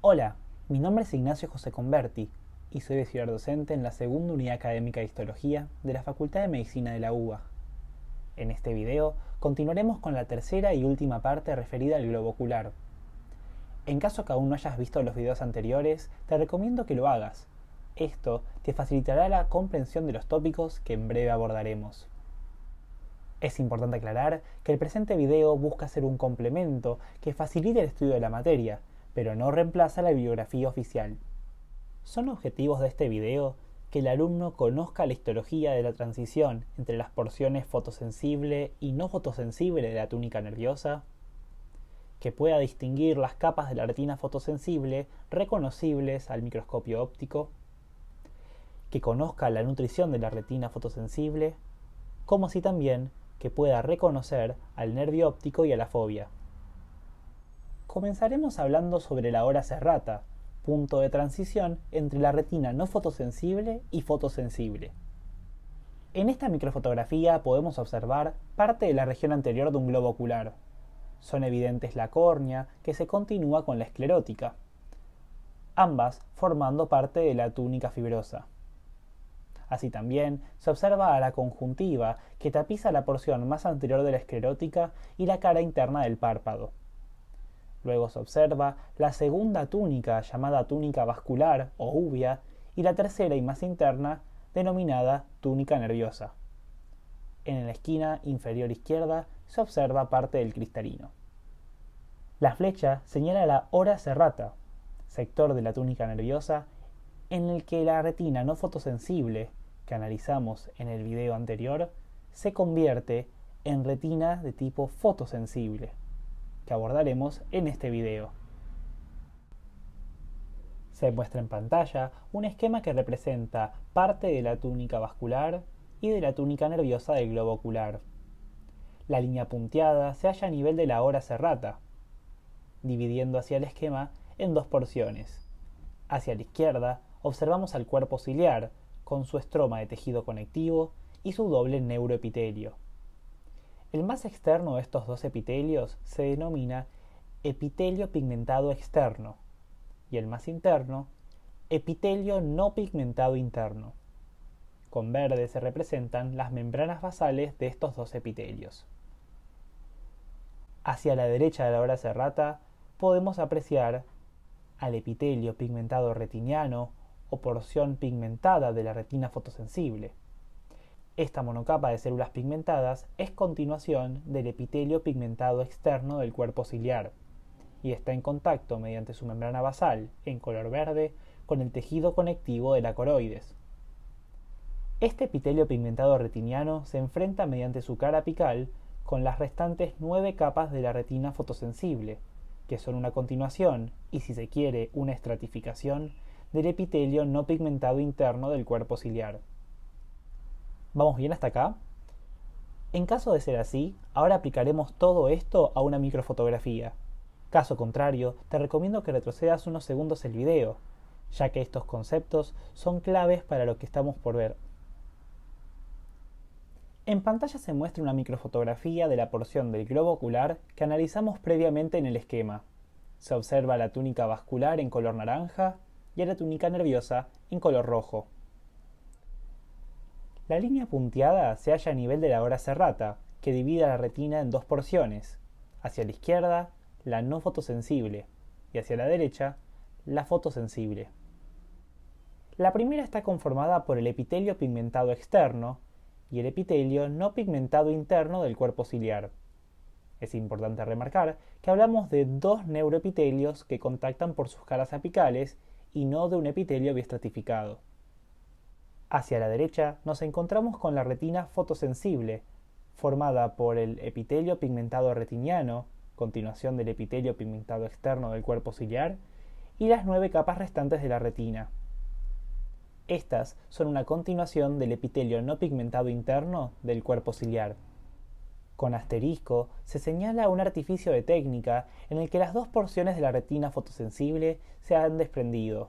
Hola, mi nombre es Ignacio José Converti y soy auxiliar docente en la segunda unidad académica de Histología de la Facultad de Medicina de la UBA. En este video continuaremos con la tercera y última parte referida al globo ocular. En caso que aún no hayas visto los videos anteriores, te recomiendo que lo hagas. Esto te facilitará la comprensión de los tópicos que en breve abordaremos. Es importante aclarar que el presente video busca ser un complemento que facilite el estudio de la materia, pero no reemplaza la biografía oficial. Son objetivos de este video que el alumno conozca la histología de la transición entre las porciones fotosensible y no fotosensible de la túnica nerviosa, que pueda distinguir las capas de la retina fotosensible reconocibles al microscopio óptico, que conozca la nutrición de la retina fotosensible, como así también que pueda reconocer al nervio óptico y a la fobia comenzaremos hablando sobre la hora serrata, punto de transición entre la retina no fotosensible y fotosensible. En esta microfotografía podemos observar parte de la región anterior de un globo ocular. Son evidentes la córnea, que se continúa con la esclerótica, ambas formando parte de la túnica fibrosa. Así también se observa a la conjuntiva, que tapiza la porción más anterior de la esclerótica y la cara interna del párpado. Luego se observa la segunda túnica llamada túnica vascular o uvia y la tercera y más interna denominada túnica nerviosa. En la esquina inferior izquierda se observa parte del cristalino. La flecha señala la hora serrata, sector de la túnica nerviosa en el que la retina no fotosensible que analizamos en el video anterior se convierte en retina de tipo fotosensible que abordaremos en este video. Se muestra en pantalla un esquema que representa parte de la túnica vascular y de la túnica nerviosa del globo ocular. La línea punteada se halla a nivel de la hora serrata, dividiendo hacia el esquema en dos porciones. Hacia la izquierda observamos al cuerpo ciliar, con su estroma de tejido conectivo y su doble neuroepitelio. El más externo de estos dos epitelios se denomina epitelio pigmentado externo y el más interno, epitelio no pigmentado interno. Con verde se representan las membranas basales de estos dos epitelios. Hacia la derecha de la hora serrata podemos apreciar al epitelio pigmentado retiniano o porción pigmentada de la retina fotosensible. Esta monocapa de células pigmentadas es continuación del epitelio pigmentado externo del cuerpo ciliar y está en contacto mediante su membrana basal, en color verde, con el tejido conectivo de la coroides. Este epitelio pigmentado retiniano se enfrenta mediante su cara apical con las restantes nueve capas de la retina fotosensible, que son una continuación, y si se quiere una estratificación, del epitelio no pigmentado interno del cuerpo ciliar. ¿Vamos bien hasta acá? En caso de ser así, ahora aplicaremos todo esto a una microfotografía. Caso contrario, te recomiendo que retrocedas unos segundos el video, ya que estos conceptos son claves para lo que estamos por ver. En pantalla se muestra una microfotografía de la porción del globo ocular que analizamos previamente en el esquema. Se observa la túnica vascular en color naranja y la túnica nerviosa en color rojo. La línea punteada se halla a nivel de la hora serrata, que divide la retina en dos porciones, hacia la izquierda la no fotosensible y hacia la derecha la fotosensible. La primera está conformada por el epitelio pigmentado externo y el epitelio no pigmentado interno del cuerpo ciliar. Es importante remarcar que hablamos de dos neuroepitelios que contactan por sus caras apicales y no de un epitelio biestratificado. Hacia la derecha nos encontramos con la retina fotosensible, formada por el epitelio pigmentado retiniano, continuación del epitelio pigmentado externo del cuerpo ciliar, y las nueve capas restantes de la retina. Estas son una continuación del epitelio no pigmentado interno del cuerpo ciliar. Con asterisco se señala un artificio de técnica en el que las dos porciones de la retina fotosensible se han desprendido,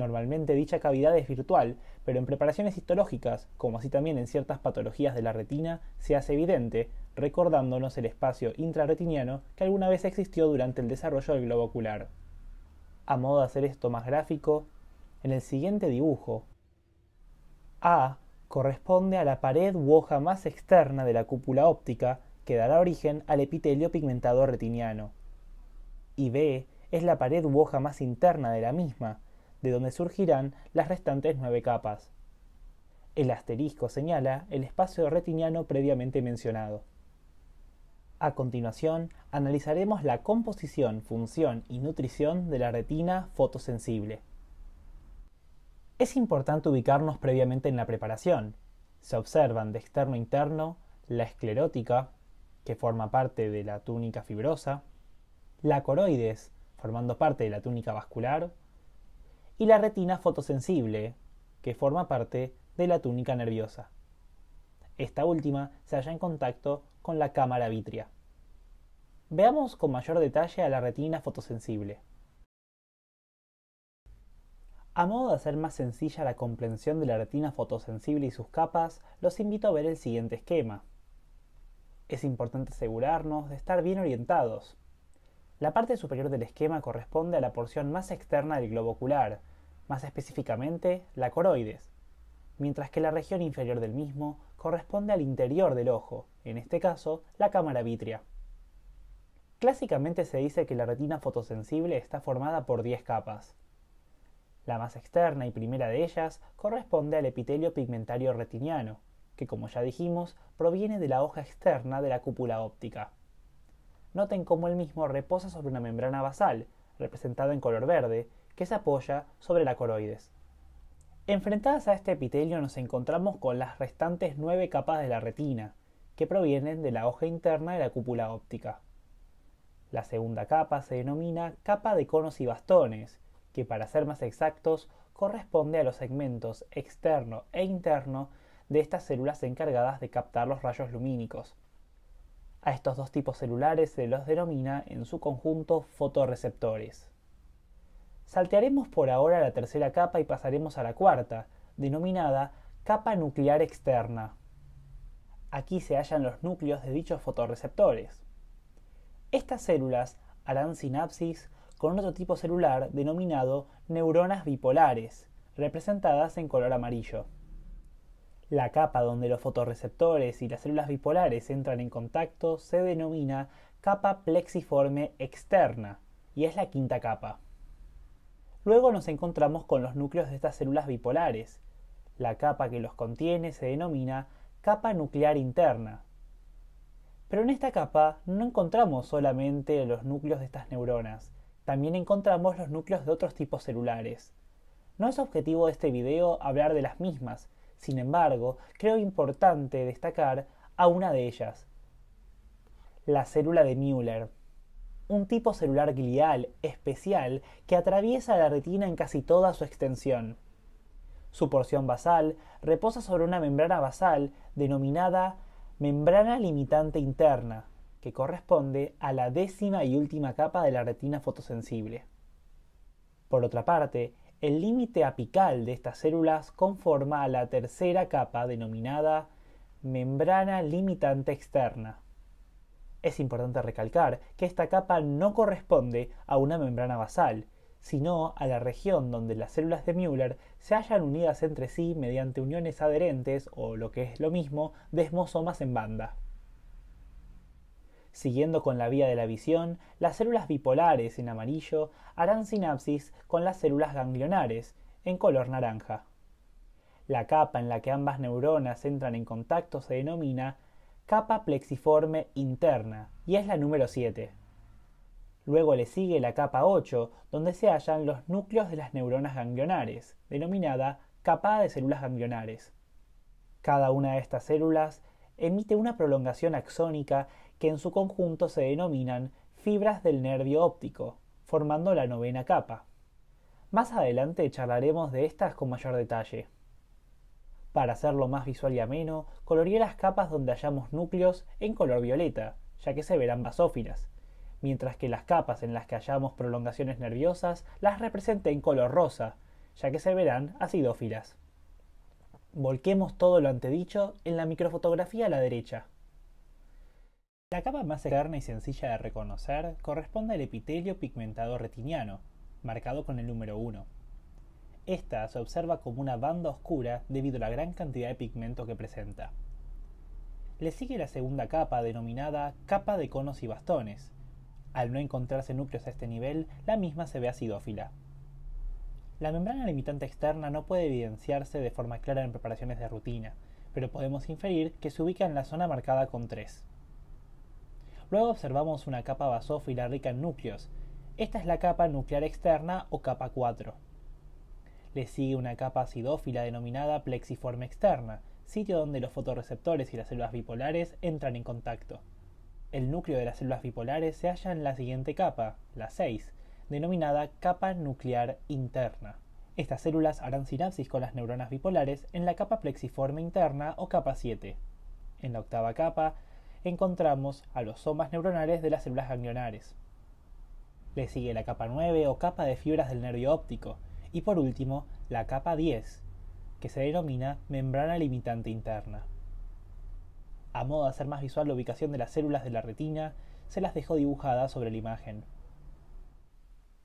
Normalmente dicha cavidad es virtual, pero en preparaciones histológicas, como así también en ciertas patologías de la retina, se hace evidente, recordándonos el espacio intraretiniano que alguna vez existió durante el desarrollo del globo ocular. A modo de hacer esto más gráfico, en el siguiente dibujo, A corresponde a la pared u hoja más externa de la cúpula óptica que dará origen al epitelio pigmentado retiniano, y B es la pared u hoja más interna de la misma, de donde surgirán las restantes nueve capas. El asterisco señala el espacio retiniano previamente mencionado. A continuación, analizaremos la composición, función y nutrición de la retina fotosensible. Es importante ubicarnos previamente en la preparación. Se observan de externo a interno la esclerótica, que forma parte de la túnica fibrosa, la coroides, formando parte de la túnica vascular, y la retina fotosensible, que forma parte de la túnica nerviosa. Esta última se halla en contacto con la cámara vitrea. Veamos con mayor detalle a la retina fotosensible. A modo de hacer más sencilla la comprensión de la retina fotosensible y sus capas, los invito a ver el siguiente esquema. Es importante asegurarnos de estar bien orientados. La parte superior del esquema corresponde a la porción más externa del globo ocular, más específicamente la coroides, mientras que la región inferior del mismo corresponde al interior del ojo, en este caso la cámara vitrea. Clásicamente se dice que la retina fotosensible está formada por 10 capas. La más externa y primera de ellas corresponde al epitelio pigmentario retiniano, que como ya dijimos proviene de la hoja externa de la cúpula óptica. Noten cómo el mismo reposa sobre una membrana basal, representada en color verde, que se apoya sobre la coroides. Enfrentadas a este epitelio nos encontramos con las restantes nueve capas de la retina, que provienen de la hoja interna de la cúpula óptica. La segunda capa se denomina capa de conos y bastones, que para ser más exactos corresponde a los segmentos externo e interno de estas células encargadas de captar los rayos lumínicos. A estos dos tipos celulares se los denomina en su conjunto fotorreceptores. Saltearemos por ahora la tercera capa y pasaremos a la cuarta, denominada capa nuclear externa. Aquí se hallan los núcleos de dichos fotorreceptores. Estas células harán sinapsis con otro tipo celular denominado neuronas bipolares, representadas en color amarillo. La capa donde los fotorreceptores y las células bipolares entran en contacto se denomina capa plexiforme externa, y es la quinta capa. Luego nos encontramos con los núcleos de estas células bipolares. La capa que los contiene se denomina capa nuclear interna. Pero en esta capa no encontramos solamente los núcleos de estas neuronas, también encontramos los núcleos de otros tipos celulares. No es objetivo de este video hablar de las mismas, sin embargo, creo importante destacar a una de ellas, la célula de Müller un tipo celular glial especial que atraviesa la retina en casi toda su extensión. Su porción basal reposa sobre una membrana basal denominada membrana limitante interna, que corresponde a la décima y última capa de la retina fotosensible. Por otra parte, el límite apical de estas células conforma a la tercera capa denominada membrana limitante externa. Es importante recalcar que esta capa no corresponde a una membrana basal, sino a la región donde las células de Müller se hallan unidas entre sí mediante uniones adherentes o, lo que es lo mismo, desmosomas en banda. Siguiendo con la vía de la visión, las células bipolares en amarillo harán sinapsis con las células ganglionares en color naranja. La capa en la que ambas neuronas entran en contacto se denomina capa plexiforme interna, y es la número 7. Luego le sigue la capa 8, donde se hallan los núcleos de las neuronas ganglionares, denominada capa de células ganglionares. Cada una de estas células emite una prolongación axónica que en su conjunto se denominan fibras del nervio óptico, formando la novena capa. Más adelante charlaremos de estas con mayor detalle. Para hacerlo más visual y ameno, coloreé las capas donde hallamos núcleos en color violeta, ya que se verán basófilas, mientras que las capas en las que hallamos prolongaciones nerviosas las representé en color rosa, ya que se verán acidófilas. Volquemos todo lo antedicho en la microfotografía a la derecha. La capa más externa y sencilla de reconocer corresponde al epitelio pigmentado retiniano, marcado con el número 1. Esta se observa como una banda oscura debido a la gran cantidad de pigmento que presenta. Le sigue la segunda capa denominada capa de conos y bastones. Al no encontrarse núcleos a este nivel, la misma se ve acidófila. La membrana limitante externa no puede evidenciarse de forma clara en preparaciones de rutina, pero podemos inferir que se ubica en la zona marcada con 3. Luego observamos una capa basófila rica en núcleos. Esta es la capa nuclear externa o capa 4. Le sigue una capa acidófila denominada plexiforme externa, sitio donde los fotorreceptores y las células bipolares entran en contacto. El núcleo de las células bipolares se halla en la siguiente capa, la 6, denominada capa nuclear interna. Estas células harán sinapsis con las neuronas bipolares en la capa plexiforme interna o capa 7. En la octava capa encontramos a los somas neuronales de las células ganglionares. Le sigue la capa 9 o capa de fibras del nervio óptico, y por último la capa 10, que se denomina membrana limitante interna. A modo de hacer más visual la ubicación de las células de la retina, se las dejó dibujadas sobre la imagen.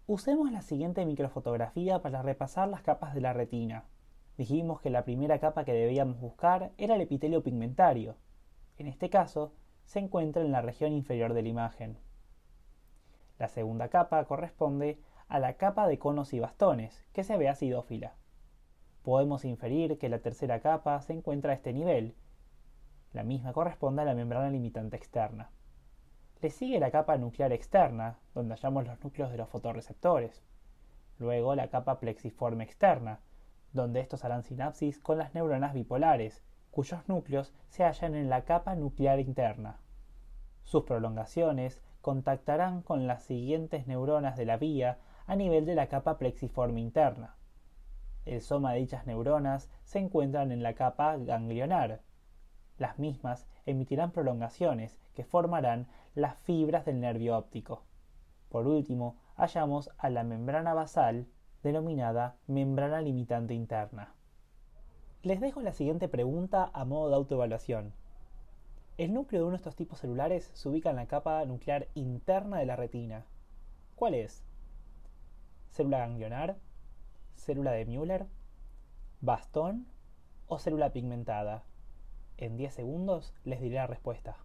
Usemos la siguiente microfotografía para repasar las capas de la retina. Dijimos que la primera capa que debíamos buscar era el epitelio pigmentario. En este caso, se encuentra en la región inferior de la imagen. La segunda capa corresponde a la capa de conos y bastones, que se ve acidófila. Podemos inferir que la tercera capa se encuentra a este nivel. La misma corresponde a la membrana limitante externa. Le sigue la capa nuclear externa, donde hallamos los núcleos de los fotorreceptores. Luego la capa plexiforme externa, donde estos harán sinapsis con las neuronas bipolares, cuyos núcleos se hallan en la capa nuclear interna. Sus prolongaciones contactarán con las siguientes neuronas de la vía a nivel de la capa plexiforme interna. El soma de dichas neuronas se encuentran en la capa ganglionar. Las mismas emitirán prolongaciones que formarán las fibras del nervio óptico. Por último, hallamos a la membrana basal, denominada membrana limitante interna. Les dejo la siguiente pregunta a modo de autoevaluación. El núcleo de uno de estos tipos celulares se ubica en la capa nuclear interna de la retina. ¿Cuál es? célula ganglionar, célula de Müller, bastón o célula pigmentada. En 10 segundos les diré la respuesta.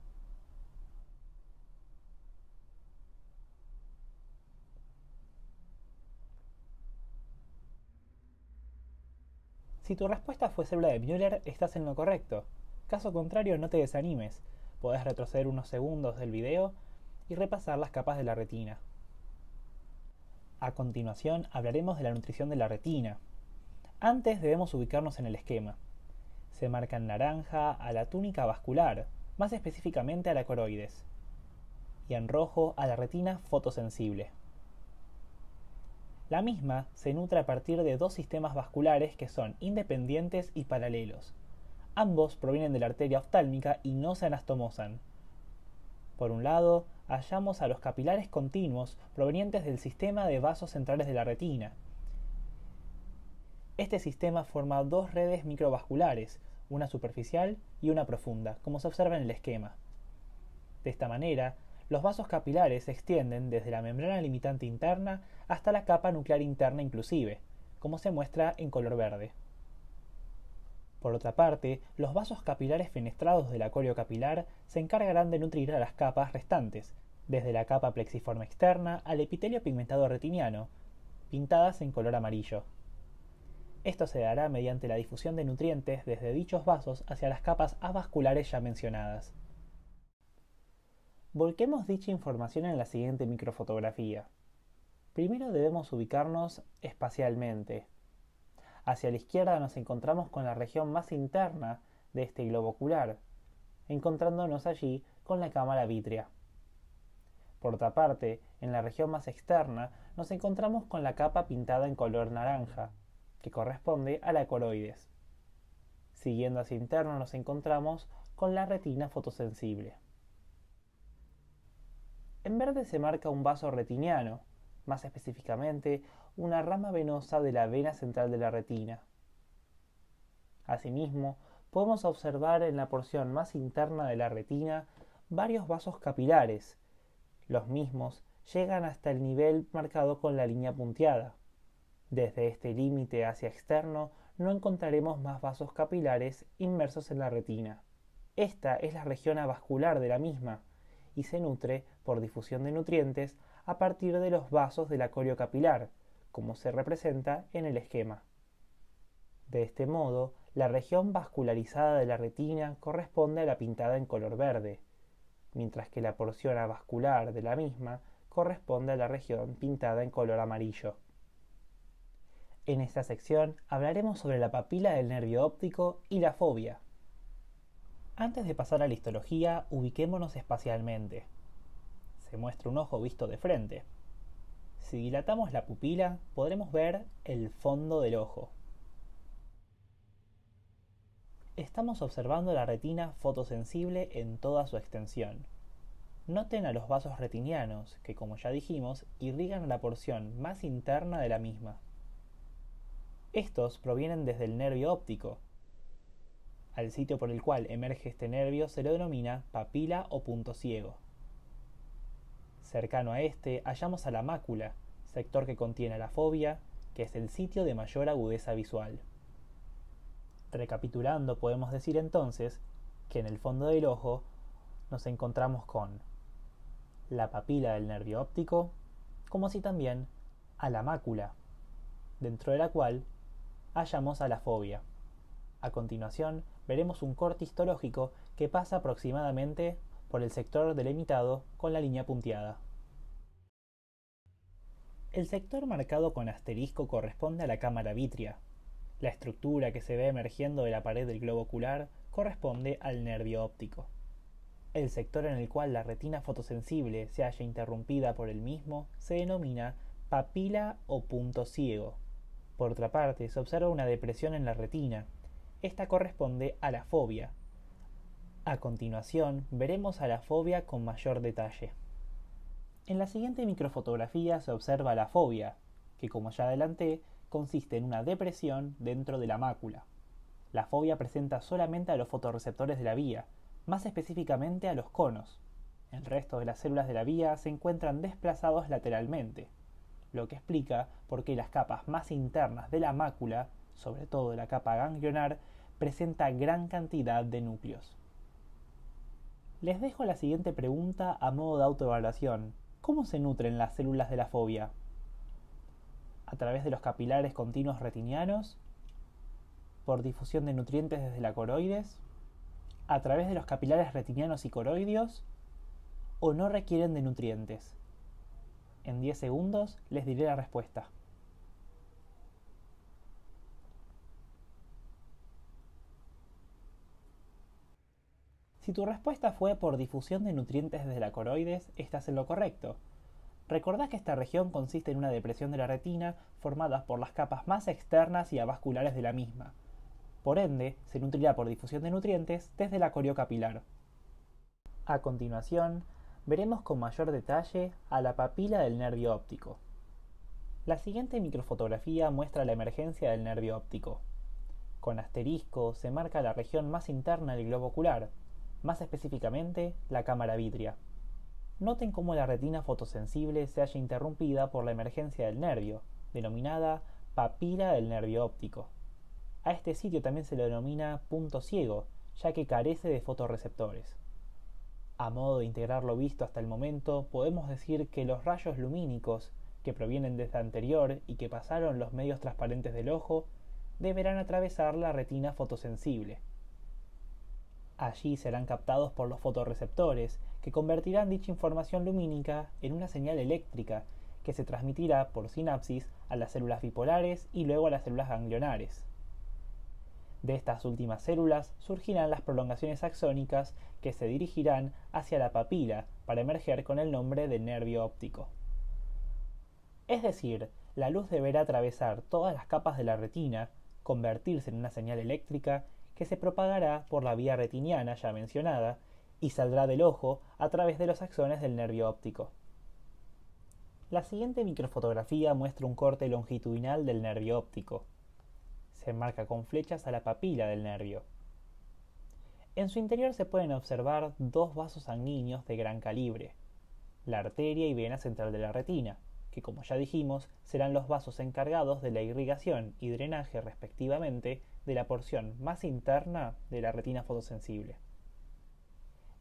Si tu respuesta fue célula de Müller, estás en lo correcto. Caso contrario, no te desanimes. Podés retroceder unos segundos del video y repasar las capas de la retina. A continuación hablaremos de la nutrición de la retina. Antes debemos ubicarnos en el esquema. Se marca en naranja a la túnica vascular, más específicamente a la coroides, y en rojo a la retina fotosensible. La misma se nutre a partir de dos sistemas vasculares que son independientes y paralelos. Ambos provienen de la arteria oftálmica y no se anastomosan. Por un lado, hallamos a los capilares continuos provenientes del sistema de vasos centrales de la retina. Este sistema forma dos redes microvasculares, una superficial y una profunda, como se observa en el esquema. De esta manera, los vasos capilares se extienden desde la membrana limitante interna hasta la capa nuclear interna inclusive, como se muestra en color verde. Por otra parte, los vasos capilares fenestrados del acorio capilar se encargarán de nutrir a las capas restantes, desde la capa plexiforme externa al epitelio pigmentado retiniano, pintadas en color amarillo. Esto se dará mediante la difusión de nutrientes desde dichos vasos hacia las capas avasculares ya mencionadas. Volquemos dicha información en la siguiente microfotografía. Primero debemos ubicarnos espacialmente, Hacia la izquierda nos encontramos con la región más interna de este globo ocular, encontrándonos allí con la cámara vítrea. Por otra parte, en la región más externa nos encontramos con la capa pintada en color naranja, que corresponde a la coroides. Siguiendo hacia interno nos encontramos con la retina fotosensible. En verde se marca un vaso retiniano, más específicamente una rama venosa de la vena central de la retina. Asimismo, podemos observar en la porción más interna de la retina varios vasos capilares. Los mismos llegan hasta el nivel marcado con la línea punteada. Desde este límite hacia externo no encontraremos más vasos capilares inmersos en la retina. Esta es la región avascular de la misma y se nutre por difusión de nutrientes a partir de los vasos de la capilar como se representa en el esquema. De este modo, la región vascularizada de la retina corresponde a la pintada en color verde, mientras que la porción avascular de la misma corresponde a la región pintada en color amarillo. En esta sección hablaremos sobre la papila del nervio óptico y la fobia. Antes de pasar a la histología, ubiquémonos espacialmente. Se muestra un ojo visto de frente, si dilatamos la pupila, podremos ver el fondo del ojo. Estamos observando la retina fotosensible en toda su extensión. Noten a los vasos retinianos, que como ya dijimos, irrigan la porción más interna de la misma. Estos provienen desde el nervio óptico. Al sitio por el cual emerge este nervio se lo denomina papila o punto ciego. Cercano a este hallamos a la mácula, sector que contiene a la fobia, que es el sitio de mayor agudeza visual. Recapitulando, podemos decir entonces que en el fondo del ojo nos encontramos con la papila del nervio óptico, como así también a la mácula, dentro de la cual hallamos a la fobia. A continuación, veremos un corte histológico que pasa aproximadamente por el sector delimitado con la línea punteada. El sector marcado con asterisco corresponde a la cámara vitrea. La estructura que se ve emergiendo de la pared del globo ocular corresponde al nervio óptico. El sector en el cual la retina fotosensible se halla interrumpida por el mismo se denomina papila o punto ciego. Por otra parte, se observa una depresión en la retina. Esta corresponde a la fobia, a continuación, veremos a la fobia con mayor detalle. En la siguiente microfotografía se observa la fobia, que como ya adelanté, consiste en una depresión dentro de la mácula. La fobia presenta solamente a los fotorreceptores de la vía, más específicamente a los conos. El resto de las células de la vía se encuentran desplazados lateralmente, lo que explica por qué las capas más internas de la mácula, sobre todo la capa ganglionar, presenta gran cantidad de núcleos. Les dejo la siguiente pregunta a modo de autoevaluación. ¿Cómo se nutren las células de la fobia? ¿A través de los capilares continuos retinianos? ¿Por difusión de nutrientes desde la coroides? ¿A través de los capilares retinianos y coroideos? ¿O no requieren de nutrientes? En 10 segundos les diré la respuesta. Si tu respuesta fue por difusión de nutrientes desde la coroides, estás en lo correcto. Recordá que esta región consiste en una depresión de la retina formada por las capas más externas y avasculares de la misma. Por ende, se nutrirá por difusión de nutrientes desde la coriocapilar. A continuación, veremos con mayor detalle a la papila del nervio óptico. La siguiente microfotografía muestra la emergencia del nervio óptico. Con asterisco se marca la región más interna del globo ocular, más específicamente la cámara vidria. Noten cómo la retina fotosensible se halla interrumpida por la emergencia del nervio, denominada papila del nervio óptico. A este sitio también se le denomina punto ciego, ya que carece de fotorreceptores. A modo de integrar lo visto hasta el momento, podemos decir que los rayos lumínicos, que provienen desde anterior y que pasaron los medios transparentes del ojo, deberán atravesar la retina fotosensible, Allí serán captados por los fotorreceptores, que convertirán dicha información lumínica en una señal eléctrica, que se transmitirá por sinapsis a las células bipolares y luego a las células ganglionares. De estas últimas células surgirán las prolongaciones axónicas que se dirigirán hacia la papila para emerger con el nombre de nervio óptico. Es decir, la luz deberá atravesar todas las capas de la retina, convertirse en una señal eléctrica que se propagará por la vía retiniana ya mencionada y saldrá del ojo a través de los axones del nervio óptico. La siguiente microfotografía muestra un corte longitudinal del nervio óptico. Se enmarca con flechas a la papila del nervio. En su interior se pueden observar dos vasos sanguíneos de gran calibre, la arteria y vena central de la retina, que como ya dijimos serán los vasos encargados de la irrigación y drenaje respectivamente de la porción más interna de la retina fotosensible.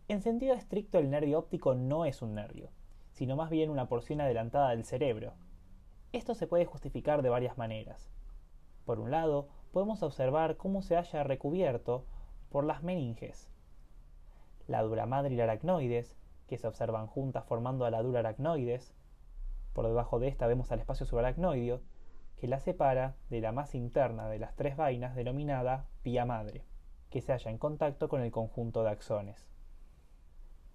En sentido estricto, el nervio óptico no es un nervio, sino más bien una porción adelantada del cerebro. Esto se puede justificar de varias maneras. Por un lado, podemos observar cómo se haya recubierto por las meninges. La dura madre y la aracnoides, que se observan juntas formando a la dura aracnoides. Por debajo de esta vemos al espacio subaracnoideo, que la separa de la más interna de las tres vainas denominada pía madre, que se halla en contacto con el conjunto de axones.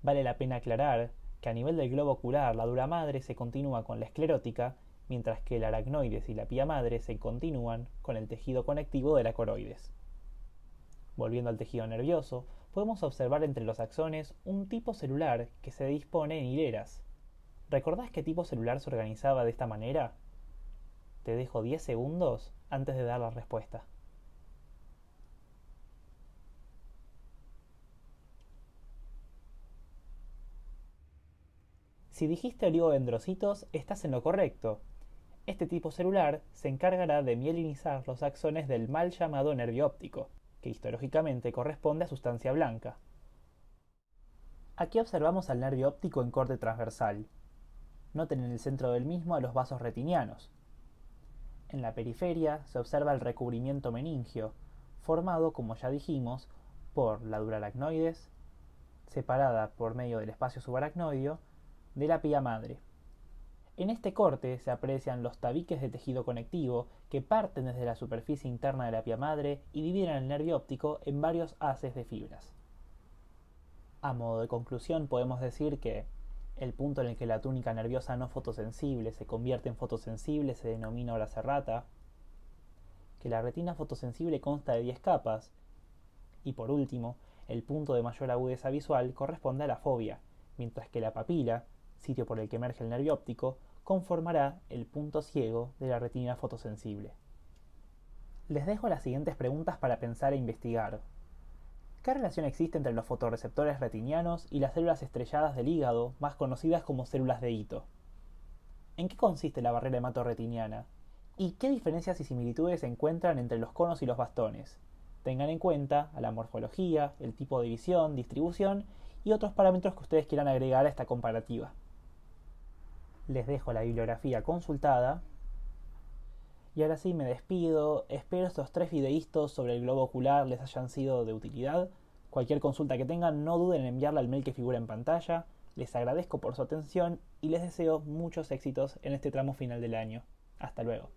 Vale la pena aclarar que a nivel del globo ocular la dura madre se continúa con la esclerótica, mientras que el aracnoides y la pía madre se continúan con el tejido conectivo de la coroides. Volviendo al tejido nervioso, podemos observar entre los axones un tipo celular que se dispone en hileras. ¿Recordás qué tipo celular se organizaba de esta manera? Te dejo 10 segundos antes de dar la respuesta. Si dijiste oligodendrocitos, estás en lo correcto. Este tipo celular se encargará de mielinizar los axones del mal llamado nervio óptico, que histológicamente corresponde a sustancia blanca. Aquí observamos al nervio óptico en corte transversal. Noten en el centro del mismo a los vasos retinianos, en la periferia se observa el recubrimiento meningio, formado, como ya dijimos, por la aracnoides, separada por medio del espacio subaracnoideo, de la pia madre. En este corte se aprecian los tabiques de tejido conectivo que parten desde la superficie interna de la pia madre y dividen el nervio óptico en varios haces de fibras. A modo de conclusión podemos decir que el punto en el que la túnica nerviosa no fotosensible se convierte en fotosensible se denomina hora serrata. Que la retina fotosensible consta de 10 capas. Y por último, el punto de mayor agudeza visual corresponde a la fobia, mientras que la papila, sitio por el que emerge el nervio óptico, conformará el punto ciego de la retina fotosensible. Les dejo las siguientes preguntas para pensar e investigar, ¿Qué relación existe entre los fotorreceptores retinianos y las células estrelladas del hígado, más conocidas como células de Hito? ¿En qué consiste la barrera hematorretiniana? ¿Y qué diferencias y similitudes se encuentran entre los conos y los bastones? Tengan en cuenta a la morfología, el tipo de visión, distribución y otros parámetros que ustedes quieran agregar a esta comparativa. Les dejo la bibliografía consultada y ahora sí, me despido. Espero estos tres videístos sobre el globo ocular les hayan sido de utilidad. Cualquier consulta que tengan, no duden en enviarla al mail que figura en pantalla. Les agradezco por su atención y les deseo muchos éxitos en este tramo final del año. Hasta luego.